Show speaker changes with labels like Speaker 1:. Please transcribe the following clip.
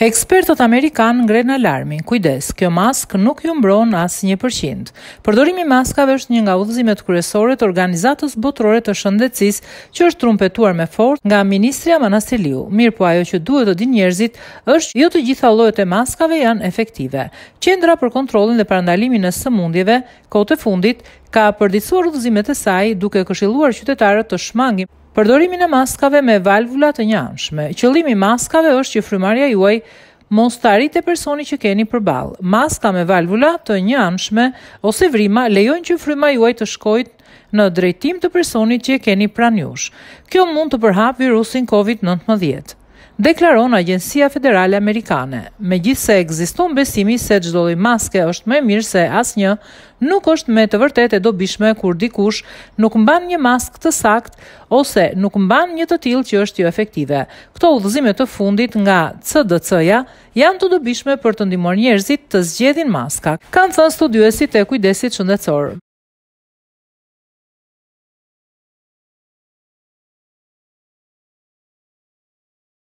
Speaker 1: Ekspertët Amerikanë ngrenë alarmi, kujdes, kjo mask nuk ju mbron asë një përqind. Përdorimi maskave është një nga udhëzimet kërësore të organizatës botërore të shëndecis që është trumpetuar me fort nga Ministria Manastiliu. Mirë po ajo që duhet të din njerëzit është jo të gjitha lojët e maskave janë efektive. Qendra për kontrolin dhe parandalimin e sëmundjeve, kote fundit, ka përdisuar udhëzimet e saj duke këshiluar qytetarët të shmangin Përdorimin e maskave me valvula të njanshme. Qëllimi maskave është që frymarrja juaj mos të e personi që keni për balë. Maska me valvula të njanshme ose vrima lejojnë që fryma juaj të shkojë në drejtim të personi që keni pranjush. Kjo mund të përhap virusin COVID-19. Deklaron Agjencia Federale Amerikane. Megjithëse ekziston besimi se çdo lloj maske është më mirë se asnjë, nuk është me të vërtetë e dobishme kur dikush nuk mban një maskë të saktë ose nuk mban një të tillë që është jo efektive. Këto udhëzime të fundit nga CDC-ja janë të dobishme për të ndihmuar njerëzit të zgjedhin maska, kanë thënë
Speaker 2: studuesit e kujdesit shëndetësor.